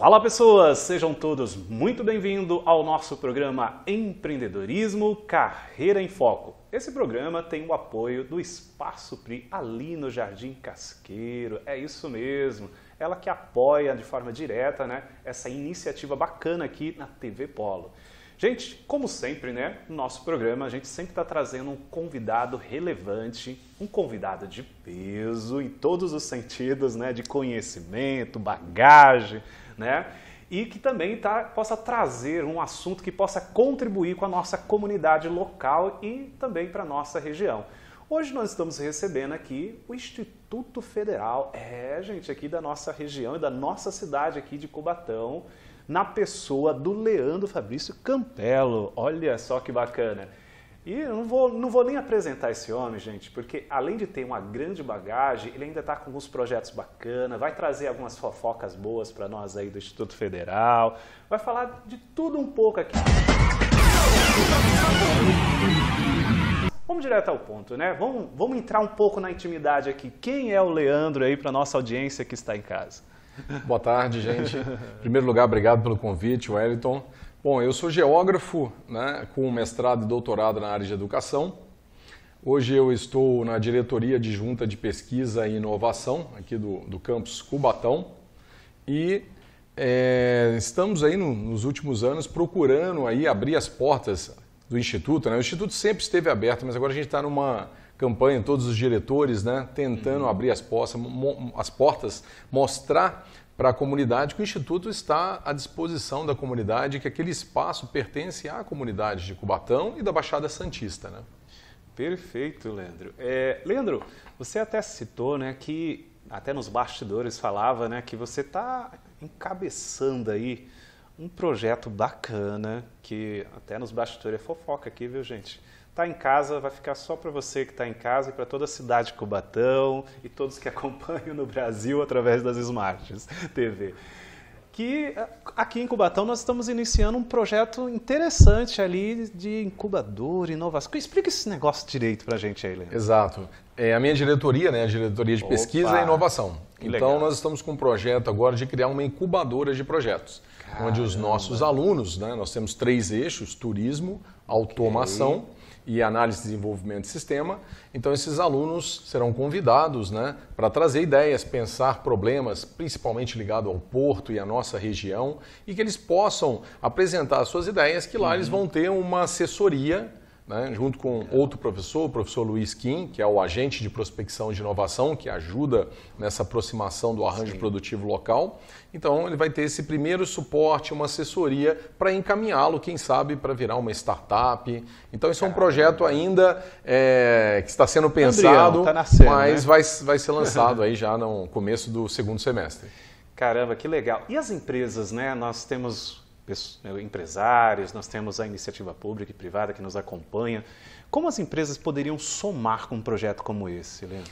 Fala pessoas, sejam todos muito bem-vindos ao nosso programa Empreendedorismo Carreira em Foco. Esse programa tem o apoio do Espaço PRI ali no Jardim Casqueiro, é isso mesmo. Ela que apoia de forma direta né, essa iniciativa bacana aqui na TV Polo. Gente, como sempre, né, no nosso programa a gente sempre está trazendo um convidado relevante, um convidado de peso em todos os sentidos, né, de conhecimento, bagagem, né? E que também tá, possa trazer um assunto que possa contribuir com a nossa comunidade local e também para a nossa região. Hoje nós estamos recebendo aqui o Instituto Federal, é, gente, aqui da nossa região e da nossa cidade aqui de Cubatão, na pessoa do Leandro Fabrício Campelo. Olha só que bacana. E eu não vou, não vou nem apresentar esse homem, gente, porque além de ter uma grande bagagem, ele ainda está com alguns projetos bacanas, vai trazer algumas fofocas boas para nós aí do Instituto Federal, vai falar de tudo um pouco aqui. Vamos direto ao ponto, né? Vamos, vamos entrar um pouco na intimidade aqui. Quem é o Leandro aí para nossa audiência que está em casa? Boa tarde, gente. Em primeiro lugar, obrigado pelo convite, Wellington. Bom, eu sou geógrafo, né, com mestrado e doutorado na área de educação. Hoje eu estou na diretoria de de, de pesquisa e inovação aqui do, do campus Cubatão e é, estamos aí no, nos últimos anos procurando aí abrir as portas do instituto. Né? O instituto sempre esteve aberto, mas agora a gente está numa campanha, todos os diretores, né, tentando uhum. abrir as portas, as portas, mostrar para a comunidade que o Instituto está à disposição da comunidade, que aquele espaço pertence à comunidade de Cubatão e da Baixada Santista. Né? Perfeito, Leandro. É, Leandro, você até citou né, que, até nos bastidores falava né, que você está encabeçando aí um projeto bacana, que até nos bastidores é fofoca aqui, viu gente? está em casa vai ficar só para você que está em casa e para toda a cidade de Cubatão e todos que acompanham no Brasil através das smart TV. Que eh, aqui em Cubatão nós estamos iniciando um projeto interessante ali de incubador, inovação. Explica esse negócio direito para a gente aí, Leandro. Exato. É a minha diretoria, né, a diretoria de Opa. pesquisa e inovação. Que então legal. nós estamos com um projeto agora de criar uma incubadora de projetos onde os nossos alunos, né, nós temos três eixos: turismo, automação okay e análise de desenvolvimento de sistema. Então, esses alunos serão convidados né, para trazer ideias, pensar problemas, principalmente ligado ao porto e à nossa região, e que eles possam apresentar suas ideias, que lá uhum. eles vão ter uma assessoria né, junto com outro professor, o professor Luiz Kim, que é o agente de prospecção de inovação, que ajuda nessa aproximação do arranjo Sim. produtivo local. Então, ele vai ter esse primeiro suporte, uma assessoria para encaminhá-lo, quem sabe, para virar uma startup. Então, isso é um projeto ainda é, que está sendo pensado, Andrião, tá nascendo, mas né? vai, vai ser lançado aí já no começo do segundo semestre. Caramba, que legal. E as empresas, né? Nós temos né, empresários, nós temos a iniciativa pública e privada que nos acompanha. Como as empresas poderiam somar com um projeto como esse, Leandro?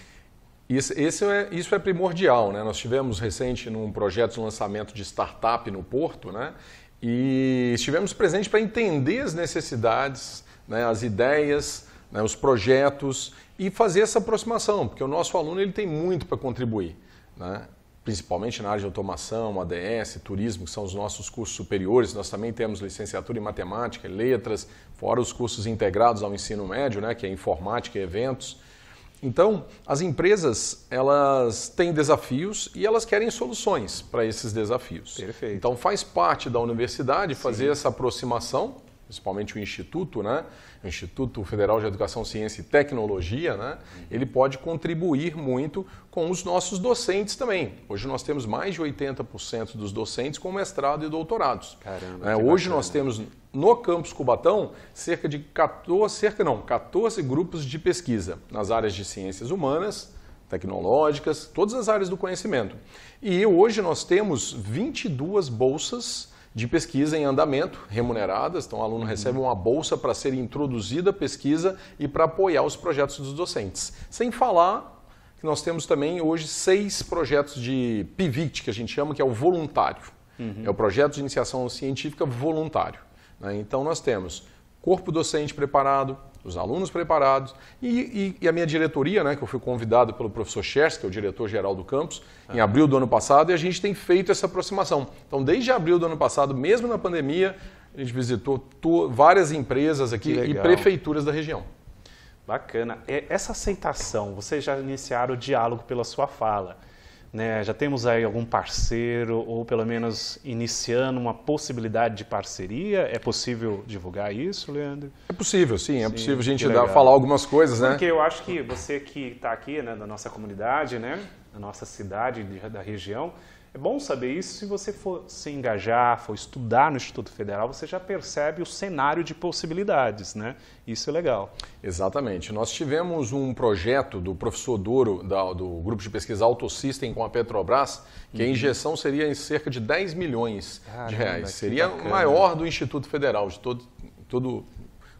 Isso, é, isso é primordial. Né? Nós tivemos recente num projeto de lançamento de startup no Porto né? e estivemos presentes para entender as necessidades, né? as ideias, né? os projetos e fazer essa aproximação, porque o nosso aluno ele tem muito para contribuir. Né? principalmente na área de automação, ADS, turismo, que são os nossos cursos superiores. Nós também temos licenciatura em matemática, letras, fora os cursos integrados ao ensino médio, né, que é informática e eventos. Então, as empresas, elas têm desafios e elas querem soluções para esses desafios. Perfeito. Então, faz parte da universidade fazer Sim. essa aproximação principalmente o Instituto, né? o Instituto Federal de Educação, Ciência e Tecnologia, né? ele pode contribuir muito com os nossos docentes também. Hoje nós temos mais de 80% dos docentes com mestrado e doutorados. Caramba, é, hoje bacana. nós temos no campus Cubatão cerca de 14, cerca não, 14 grupos de pesquisa nas áreas de ciências humanas, tecnológicas, todas as áreas do conhecimento. E hoje nós temos 22 bolsas de pesquisa em andamento, remuneradas. Então, o aluno uhum. recebe uma bolsa para ser introduzida à pesquisa e para apoiar os projetos dos docentes. Sem falar que nós temos também hoje seis projetos de PIVICT, que a gente chama, que é o voluntário. Uhum. É o projeto de iniciação científica voluntário. Né? Então, nós temos corpo docente preparado, os alunos preparados e, e, e, a minha diretoria, né, que eu fui convidado pelo professor Chers, que é o diretor-geral do campus, ah. em abril do ano passado, e a gente tem feito essa aproximação. Então, desde abril do ano passado, mesmo na pandemia, a gente visitou várias empresas aqui e prefeituras da região. Bacana. Essa aceitação, vocês já iniciaram o diálogo pela sua fala né, já temos aí algum parceiro ou pelo menos iniciando uma possibilidade de parceria? É possível divulgar isso, Leandro? É possível, sim. É possível a gente dar, falar algumas coisas, né? Porque eu acho que você que está aqui, né, da nossa comunidade, né, da nossa cidade, da região, é bom saber isso. Se você for se engajar, for estudar no Instituto Federal, você já percebe o cenário de possibilidades, né? Isso é legal. Exatamente. Nós tivemos um projeto do professor Douro, da, do grupo de pesquisa Autosystem com a Petrobras, que uhum. a injeção seria em cerca de 10 milhões Caramba, de reais. Seria maior do Instituto Federal, de todo, todo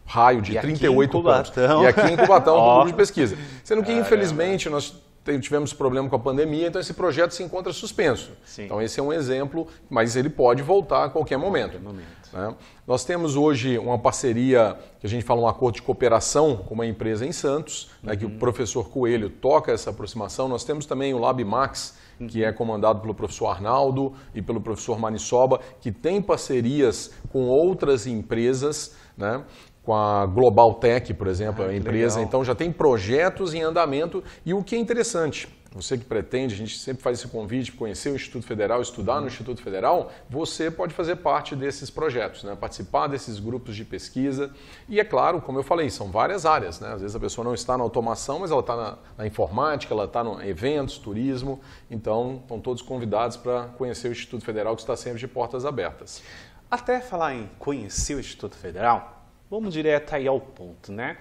raio de e 38 aqui em Cubatão. pontos. E aqui em Cubatão, do grupo de pesquisa. Sendo que, Caramba. infelizmente, nós tivemos problema com a pandemia, então esse projeto se encontra suspenso. Sim. Então esse é um exemplo, mas ele pode voltar a qualquer momento. Qualquer momento. Né? Nós temos hoje uma parceria, que a gente fala um acordo de cooperação com uma empresa em Santos, né, que o uhum. professor Coelho toca essa aproximação. Nós temos também o Lab Max, que uhum. é comandado pelo professor Arnaldo e pelo professor Manisoba, que tem parcerias com outras empresas né, com a Global Tech, por exemplo, ah, a empresa. Legal. Então já tem projetos em andamento e o que é interessante, você que pretende, a gente sempre faz esse convite, conhecer o Instituto Federal, estudar uhum. no Instituto Federal, você pode fazer parte desses projetos, né? participar desses grupos de pesquisa. E é claro, como eu falei, são várias áreas. Né? Às vezes a pessoa não está na automação, mas ela está na, na informática, ela está em eventos, turismo. Então, estão todos convidados para conhecer o Instituto Federal, que está sempre de portas abertas. Até falar em conhecer o Instituto Federal, Vamos direto aí ao ponto, né?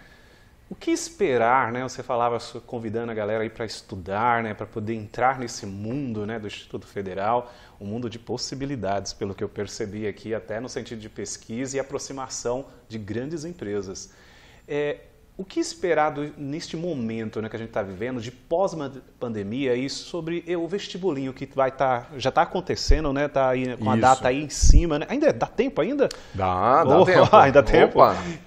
O que esperar, né? Você falava convidando a galera aí para estudar, né? Para poder entrar nesse mundo, né? Do Instituto Federal, um mundo de possibilidades, pelo que eu percebi aqui, até no sentido de pesquisa e aproximação de grandes empresas. É, o que esperar do, neste momento né, que a gente está vivendo de pós-pandemia e sobre eh, o vestibulinho que vai estar tá, já está acontecendo, né? Tá aí com a Isso. data aí em cima, né? Ainda é, dá tempo ainda? Dá, dá oh, tempo. ainda Opa. tempo.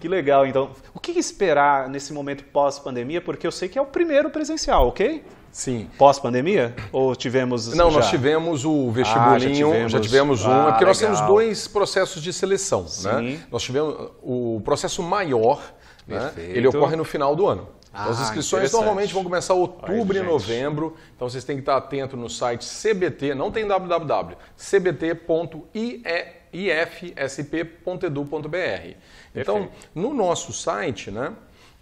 Que legal. Então, o que esperar nesse momento pós-pandemia? Porque eu sei que é o primeiro presencial, ok? Sim. Pós-pandemia? Ou tivemos. Não, já? nós tivemos o vestibulinho, ah, já tivemos, já tivemos um. É ah, é porque legal. nós temos dois processos de seleção. Né? Sim. Né? Nós tivemos o processo maior né? Ele ocorre no final do ano. Ah, então, as ah, inscrições normalmente vão começar outubro Olha, e novembro, então vocês têm que estar atento no site CBT, não tem www, cbt.ifsp.edu.br. Então, no nosso site, né,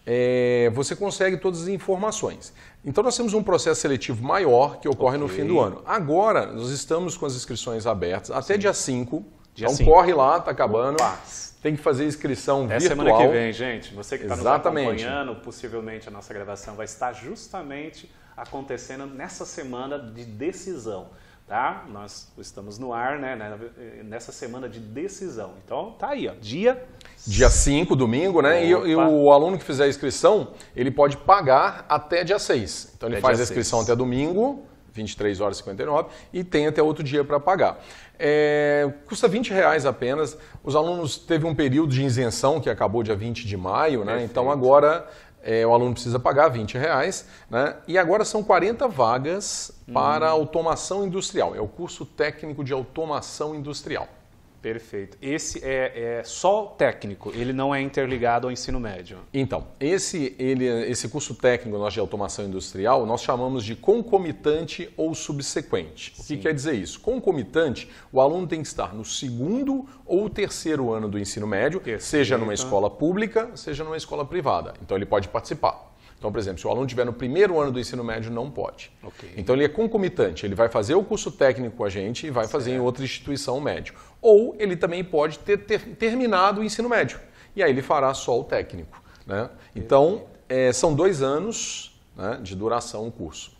é, você consegue todas as informações. Então, nós temos um processo seletivo maior que ocorre okay. no fim do ano. Agora, nós estamos com as inscrições abertas até Sim. dia 5. então, cinco. corre lá, está acabando. Opa. Tem que fazer inscrição essa é virtual. semana que vem, gente. Você que está nos acompanhando, possivelmente a nossa gravação vai estar justamente acontecendo nessa semana de decisão. Tá? Nós estamos no ar né, né nessa semana de decisão. Então, tá aí, ó. dia... Dia 5, domingo, né? E, e, o aluno que fizer a inscrição, ele pode pagar até dia 6. Então, ele até faz a inscrição até domingo, 23 horas e 59 e tem até outro dia para pagar. É, custa 20 reais apenas. Os alunos teve um período de isenção que acabou dia 20 de maio, né? Então agora é, o aluno precisa pagar 20 reais, né? E agora são 40 vagas hum. para hum. automação industrial. É o curso técnico de automação industrial. Perfeito. Esse é, é, só técnico, ele não é interligado ao ensino médio. Então, esse, ele, esse curso técnico nós de automação industrial nós chamamos de concomitante ou subsequente. Sim. O que quer dizer isso? Concomitante, o aluno tem que estar no segundo ou terceiro ano do ensino médio, seja numa escola pública, seja numa escola privada. Então ele pode participar. Então, por exemplo, se o aluno estiver no primeiro ano do ensino médio, não pode. Okay. Então, ele é concomitante, ele vai fazer o curso técnico com a gente e vai certo. fazer em outra instituição médio. Ou ele também pode ter, ter, terminado o ensino médio, e aí ele fará só o técnico. Né? Então, é, são dois anos né, de duração o curso.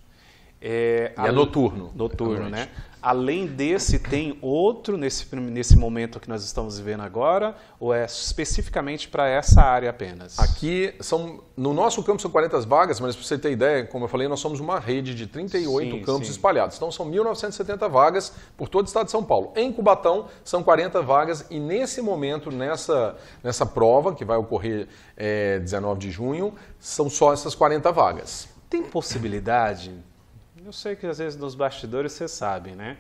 É, e é noturno. Noturno, né? Além desse, tem outro nesse, nesse momento que nós estamos vivendo agora, ou é especificamente para essa área apenas? Aqui, são, no nosso campo são 40 vagas, mas para você ter ideia, como eu falei, nós somos uma rede de 38 sim, campos sim. espalhados. Então, são 1.970 vagas por todo o estado de São Paulo. Em Cubatão, são 40 vagas e nesse momento, nessa, nessa prova, que vai ocorrer é, eh, 19 de junho, são só essas 40 vagas. Tem possibilidade eu sei que às vezes nos bastidores você sabe, né?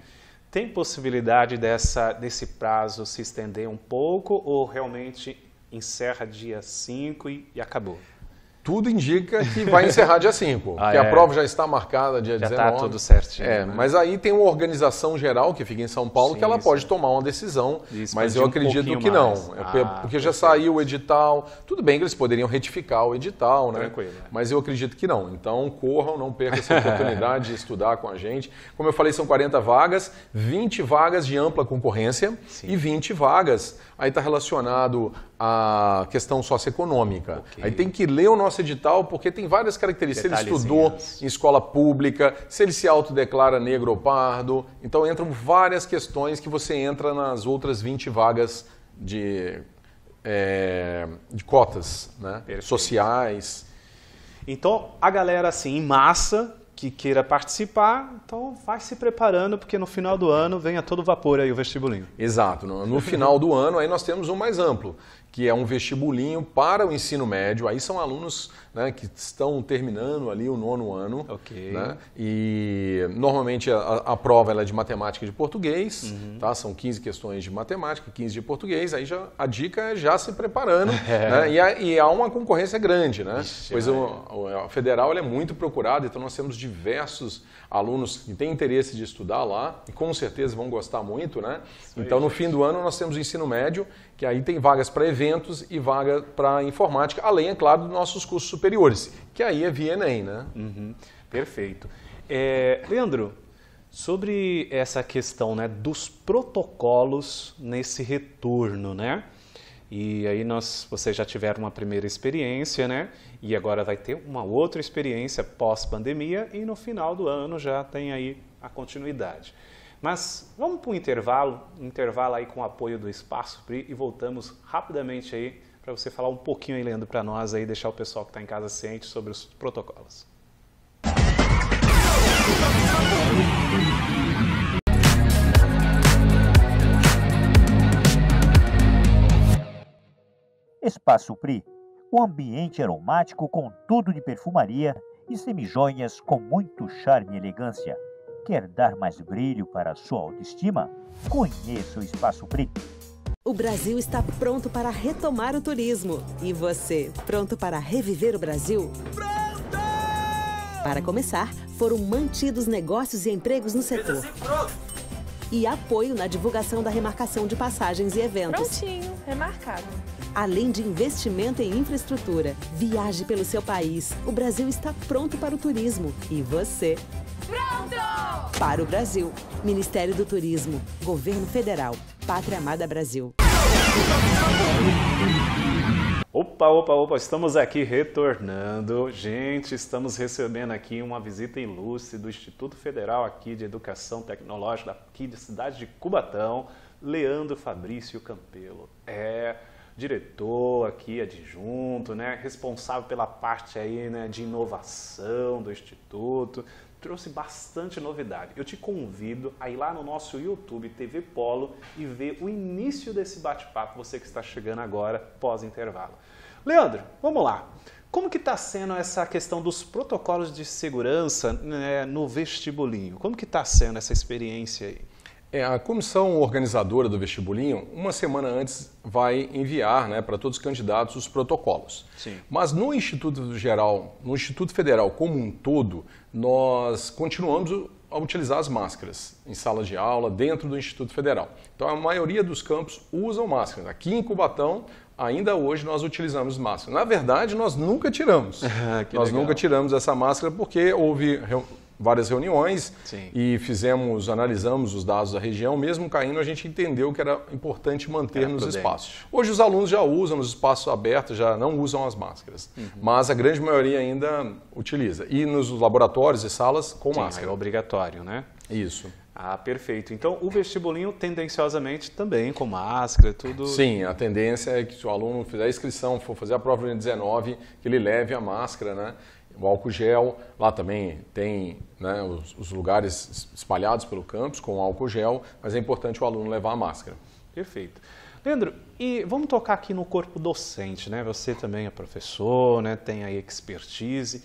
Tem possibilidade dessa, desse prazo se estender um pouco ou realmente encerra dia 5 e, e acabou? tudo indica que vai encerrar dia 5, ah, que é. a prova já está marcada dia já 19. Já está tudo certinho. É, né? Mas aí tem uma organização geral que fica em São Paulo sim, que ela sim. pode tomar uma decisão, Isso, mas eu acredito que não. É ah, porque já saiu o edital. Tudo bem que eles poderiam retificar o edital, né? Tranquilo. Né? Mas eu acredito que não. Então corram, não percam essa oportunidade de estudar com a gente. Como eu falei, são 40 vagas, 20 vagas de ampla concorrência sim. e 20 vagas aí está relacionado à questão socioeconômica. Okay. Aí tem que ler o nosso edital, porque tem várias características. Se ele estudou em escola pública, se ele se autodeclara negro ou pardo. Então entram várias questões que você entra nas outras 20 vagas de, é, de cotas né? sociais. Então, a galera, assim, em massa, que queira participar, então vai se preparando, porque no final do ano vem a todo vapor aí o vestibulinho. Exato. No, no final do ano aí nós temos um mais amplo, que é um vestibulinho para o ensino médio. Aí são alunos né, que estão terminando ali o nono ano. Okay. Né, e normalmente a, a prova é de matemática e de português, uhum. tá? São 15 questões de matemática, 15 de português. Aí já, a dica é já se preparando. Né, e, a, e, há uma concorrência grande, né? Ixi, pois a federal é muito procurado, então nós temos diversos alunos que têm interesse de estudar lá e com certeza vão gostar muito, né? Isso então aí, no gente. fim do ano nós temos o ensino médio, que aí tem vagas para eventos e vaga para informática, além, é claro, dos nossos cursos superiores, que aí é via Enem, né? Uhum. Perfeito. É, Leandro, sobre essa questão né, dos protocolos nesse retorno, né? E aí nós, vocês já tiveram uma primeira experiência, né? E agora vai ter uma outra experiência pós-pandemia e no final do ano já tem aí a continuidade. Mas vamos para o intervalo, intervalo aí com o apoio do Espaço PRI e voltamos rapidamente aí para você falar um pouquinho aí, Leandro, para nós aí, deixar o pessoal que está em casa ciente sobre os protocolos. Espaço PRI, um ambiente aromático com tudo de perfumaria e semijoias com muito charme e elegância. Quer dar mais brilho para a sua autoestima? Conheça o Espaço PRI. O Brasil está pronto para retomar o turismo. E você, pronto para reviver o Brasil? Pronto! Para começar, foram mantidos negócios e empregos no setor. E apoio na divulgação da remarcação de passagens e eventos. Prontinho, remarcado. Além de investimento em infraestrutura, viaje pelo seu país. O Brasil está pronto para o turismo. E você? Pronto! Para o Brasil. Ministério do Turismo, Governo Federal pátria amada Brasil. Opa, opa, opa, estamos aqui retornando. Gente, estamos recebendo aqui uma visita ilustre do Instituto Federal aqui de Educação Tecnológica aqui de cidade de Cubatão, Leandro Fabrício Campelo. É diretor aqui adjunto, né, responsável pela parte aí, né, de inovação do instituto trouxe bastante novidade. Eu te convido a ir lá no nosso YouTube TV Polo e ver o início desse bate-papo, você que está chegando agora pós-intervalo. Leandro, vamos lá. Como que está sendo essa questão dos protocolos de segurança né, no vestibulinho? Como que está sendo essa experiência aí? É, a comissão organizadora do vestibulinho, uma semana antes, vai enviar né, para todos os candidatos os protocolos. Sim. Mas no Instituto Geral, no Instituto Federal como um todo, nós continuamos a utilizar as máscaras em sala de aula, dentro do Instituto Federal. Então a maioria dos campos usam máscaras. Aqui em Cubatão, ainda hoje nós utilizamos máscara. Na verdade, nós nunca tiramos. nós legal. nunca tiramos essa máscara porque houve várias reuniões Sim. e fizemos, analisamos os dados da região, mesmo caindo, a gente entendeu que era importante manter era nos prudente. espaços. Hoje os alunos já usam os espaços abertos, já não usam as máscaras, uhum. mas a grande maioria ainda utiliza. E nos laboratórios e salas com Sim, é máscara. É obrigatório, né? Isso. Ah, perfeito. Então, o vestibulinho, tendenciosamente, também com máscara, tudo... Sim, a tendência é que se o aluno fizer a inscrição, for fazer a prova de 19, que ele leve a máscara, né? o álcool gel. Lá também tem né, os, os, lugares espalhados pelo campus com álcool gel, mas é importante o aluno levar a máscara. Perfeito. Leandro, e vamos tocar aqui no corpo docente, né? Você também é professor, né? tem aí expertise.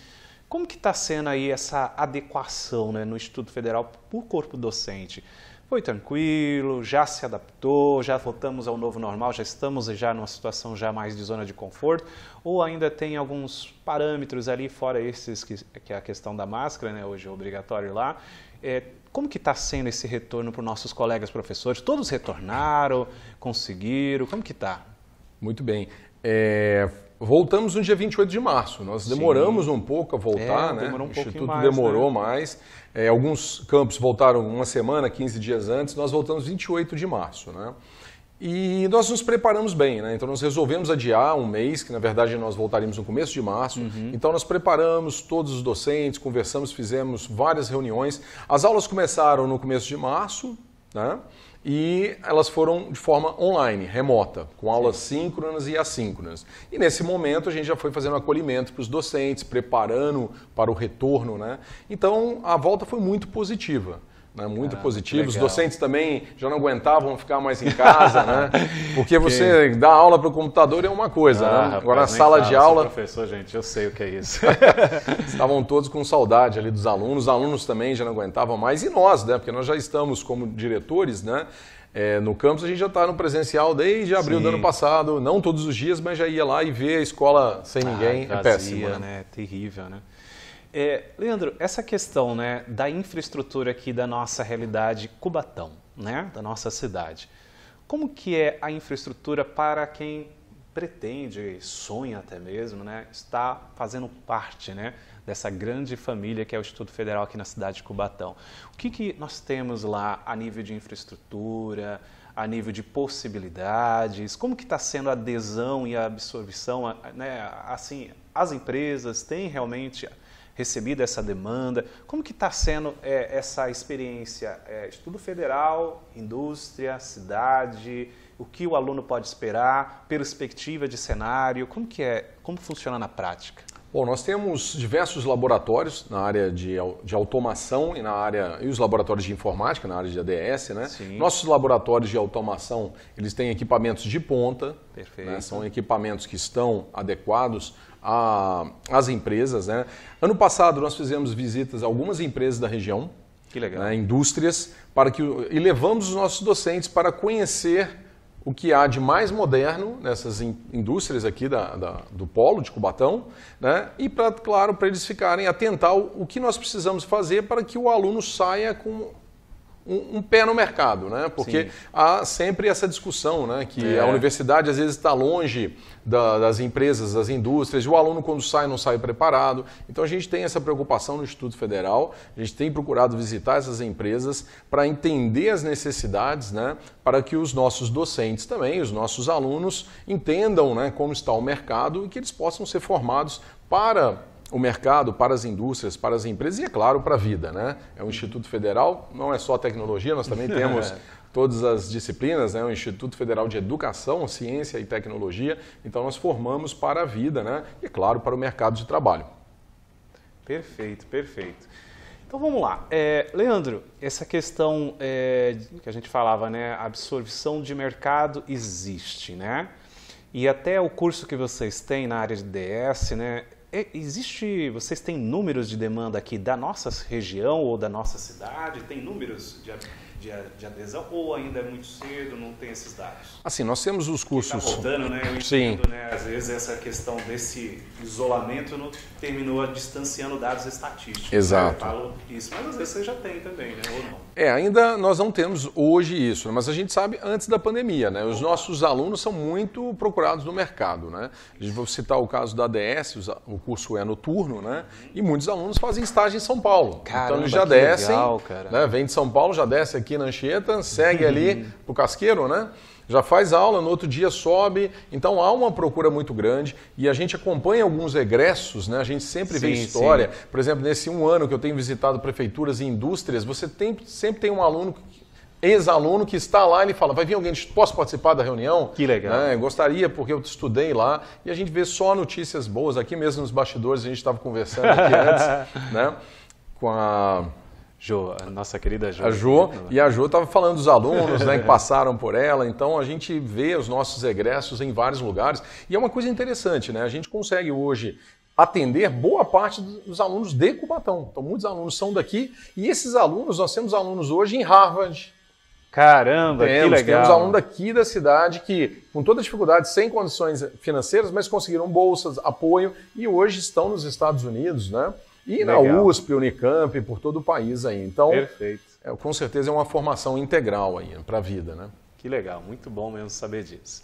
Como que está sendo aí essa adequação né, no Instituto Federal por corpo docente? foi tranquilo, já se adaptou, já voltamos ao novo normal, já estamos já numa situação já mais de zona de conforto, ou ainda tem alguns parâmetros ali, fora esses que, que é a questão da máscara, né, hoje é obrigatório lá. É, como que está sendo esse retorno para os nossos colegas professores? Todos retornaram, conseguiram, como que está? Muito bem. É, Voltamos no dia 28 de março. Nós demoramos Sim. um pouco a voltar, é, né? Demorou um o Instituto mais, demorou né? mais. É, alguns campos voltaram uma semana, 15 dias antes. Nós voltamos 28 de março, né? E nós nos preparamos bem, né? Então nós resolvemos adiar um mês, que na verdade nós voltaríamos no começo de março. Uhum. Então nós preparamos todos os docentes, conversamos, fizemos várias reuniões. As aulas começaram no começo de março, né? E elas foram de forma online, remota, com aulas síncronas e assíncronas. E nesse momento a gente já foi fazendo acolhimento para os docentes, preparando para o retorno. Né? Então a volta foi muito positiva. Né, muito ah, positivos. Os docentes também já não aguentavam ficar mais em casa, né? Porque você que... dá aula para o computador é uma coisa, né? ah, né? rapaz, Agora a sala de aula. Professor, gente, eu sei o que é isso. Estavam todos com saudade ali dos alunos, os alunos também já não aguentavam mais, e nós, né? Porque nós já estamos como diretores, né? É, no campus a gente já está no presencial desde abril Sim. do ano passado, não todos os dias, mas já ia lá e ver a escola sem ah, ninguém ah, vazia, é péssimo. Né? É terrível, né? É, Leandro, essa questão né, da infraestrutura aqui da nossa realidade Cubatão, né, da nossa cidade, como que é a infraestrutura para quem pretende, sonha até mesmo, né, está fazendo parte né, dessa grande família que é o Instituto Federal aqui na cidade de Cubatão? O que, que nós temos lá a nível de infraestrutura, a nível de possibilidades? Como que está sendo a adesão e a absorção? Né? Assim, as empresas têm realmente recebido essa demanda? Como que está sendo é, essa experiência? É, estudo federal, indústria, cidade, o que o aluno pode esperar, perspectiva de cenário, como que é, como funciona na prática? Bom, nós temos diversos laboratórios na área de, de automação e na área e os laboratórios de informática na área de ADS, né? Sim. Nossos laboratórios de automação eles têm equipamentos de ponta, Né? são equipamentos que estão adequados às empresas, né? Ano passado nós fizemos visitas a algumas empresas da região, que legal. Né? indústrias, para que e levamos os nossos docentes para conhecer o que há de mais moderno nessas indústrias aqui da, da, do polo de Cubatão, né? e para, claro, para eles ficarem atentar o que nós precisamos fazer para que o aluno saia com um, um, pé no mercado, né? Porque Sim. há sempre essa discussão, né? Que é. a universidade às vezes está longe da, das empresas, das indústrias, o aluno quando sai não sai preparado. Então a gente tem essa preocupação no Instituto Federal, a gente tem procurado visitar essas empresas para entender as necessidades, né? Para que os nossos docentes também, os nossos alunos entendam, né? Como está o mercado e que eles possam ser formados para o mercado para as indústrias, para as empresas e, é claro, para a vida. Né? É um Instituto Federal, não é só tecnologia, nós também temos todas as disciplinas, né? o é Instituto Federal de Educação, Ciência e Tecnologia. Então, nós formamos para a vida né? e, é claro, para o mercado de trabalho. Perfeito, perfeito. Então vamos lá. É, Leandro, essa questão é, que a gente falava, né? Absorção de mercado existe, né? E até o curso que vocês têm na área de DS, né? existe, vocês têm números de demanda aqui da nossa região ou da nossa cidade? Tem números de, de, de adesão ou ainda é muito cedo, não tem esses dados? Assim, nós temos os tá cursos... Está voltando, né? Eu Sim. né? Às vezes essa questão desse isolamento não terminou distanciando dados estatísticos. Exato. Né? Eu falo isso, mas às vezes você já tem também, né? Ou não? É, ainda nós não temos hoje isso, mas a gente sabe antes da pandemia, né? Os nossos alunos são muito procurados no mercado, né? A gente vai citar o caso da ADS, o curso é noturno, né? E muitos alunos fazem estágio em São Paulo. Caramba, então eles já descem, legal, né? vem de São Paulo, já desce aqui na Anchieta, segue ali pro Casqueiro, né? já faz aula, no outro dia sobe. Então há uma procura muito grande e a gente acompanha alguns egressos, né? A gente sempre sim, vê história. Sim. Por exemplo, nesse um ano que eu tenho visitado prefeituras e indústrias, você tem, sempre tem um aluno ex-aluno que está lá, ele fala, vai vir alguém, posso participar da reunião? Que legal. Né? Gostaria, porque eu estudei lá. E a gente vê só notícias boas. Aqui mesmo nos bastidores, a gente estava conversando aqui antes, né? Com a Jo, a nossa querida Jo. A Jo, né? e a Jo estava falando dos alunos né, que passaram por ela, então a gente vê os nossos egressos em vários lugares. E é uma coisa interessante, né? A gente consegue hoje atender boa parte dos alunos de Cubatão. Então, muitos alunos são daqui, e esses alunos, nós temos alunos hoje em Harvard, Caramba, temos, que legal. Temos alunos daqui da cidade que, com toda dificuldade, sem condições financeiras, mas conseguiram bolsas, apoio e hoje estão nos Estados Unidos, né? E Legal. na USP, Unicamp, por todo o país aí. Então, Perfeito. É, com certeza é uma formação integral aí para a vida, né? Que legal, muito bom mesmo saber disso.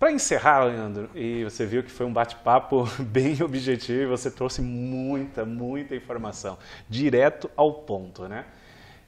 Para encerrar, Leandro, e você viu que foi um bate-papo bem objetivo e você trouxe muita, muita informação, direto ao ponto, né?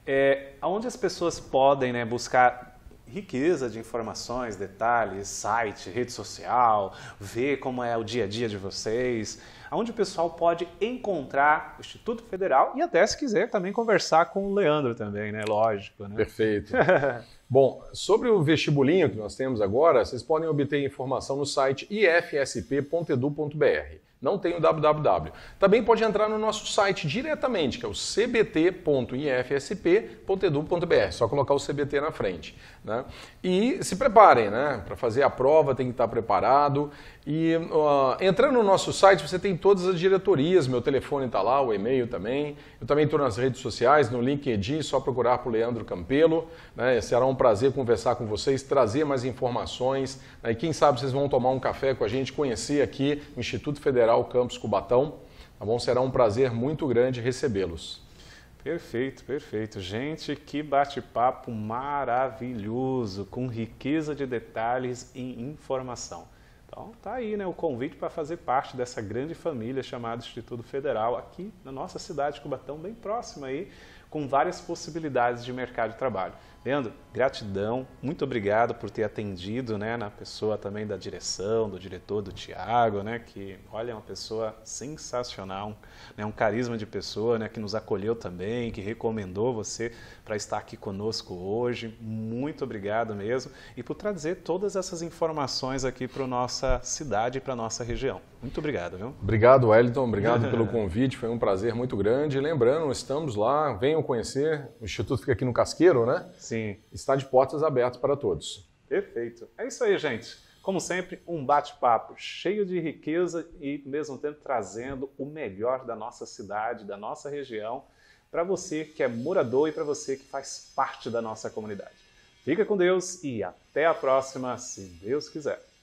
É, onde as pessoas podem né, buscar riqueza de informações, detalhes, site, rede social, ver como é o dia a dia de vocês, onde o pessoal pode encontrar o Instituto Federal e até, se quiser, também conversar com o Leandro também, né? Lógico, né? Perfeito. Bom, sobre o vestibulinho que nós temos agora, vocês podem obter informação no site ifsp.edu.br. Não tem o www. Também pode entrar no nosso site diretamente, que é o cbt.ifsp.edu.br. Só colocar o CBT na frente. Né? E se preparem, né? Para fazer a prova tem que estar preparado. E uh, entrando no nosso site, você tem todas as diretorias. Meu telefone está lá, o e-mail também. Eu também estou nas redes sociais, no LinkedIn, só procurar por Leandro Campelo. Né? Será um prazer conversar com vocês, trazer mais informações. Né? E quem sabe vocês vão tomar um café com a gente, conhecer aqui o Instituto Federal Rural Campus Cubatão. Tá bom? Será um prazer muito grande recebê-los. Perfeito, perfeito. Gente, que bate-papo maravilhoso, com riqueza de detalhes e informação. Então, tá aí né, o convite para fazer parte dessa grande família chamada Instituto Federal, aqui na nossa cidade de Cubatão, bem próxima aí com várias possibilidades de mercado de trabalho. Leandro, gratidão, muito obrigado por ter atendido, né, na pessoa também da direção, do diretor, do Tiago, né, que, olha, é uma pessoa sensacional, um, né, um carisma de pessoa, né, que nos acolheu também, que recomendou você para estar aqui conosco hoje. Muito obrigado mesmo e por trazer todas essas informações aqui para nossa cidade e para nossa região. Muito obrigado, viu? Obrigado, Wellington, obrigado pelo convite, foi um prazer muito grande. Lembrando, estamos lá, vem venham conhecer. O Instituto fica aqui no Casqueiro, né? Sim. Está de portas abertas para todos. Perfeito. É isso aí, gente. Como sempre, um bate-papo cheio de riqueza e, ao mesmo tempo, trazendo o melhor da nossa cidade, da nossa região, para você que é morador e para você que faz parte da nossa comunidade. Fica com Deus e até a próxima, se Deus quiser.